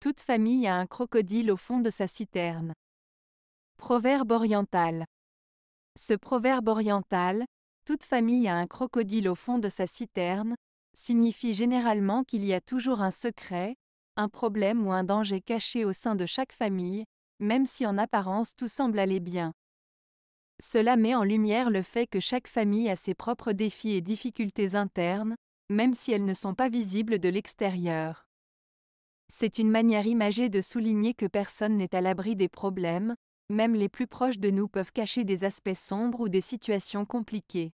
Toute famille a un crocodile au fond de sa citerne. Proverbe oriental. Ce proverbe oriental, toute famille a un crocodile au fond de sa citerne, signifie généralement qu'il y a toujours un secret, un problème ou un danger caché au sein de chaque famille, même si en apparence tout semble aller bien. Cela met en lumière le fait que chaque famille a ses propres défis et difficultés internes, même si elles ne sont pas visibles de l'extérieur. C'est une manière imagée de souligner que personne n'est à l'abri des problèmes, même les plus proches de nous peuvent cacher des aspects sombres ou des situations compliquées.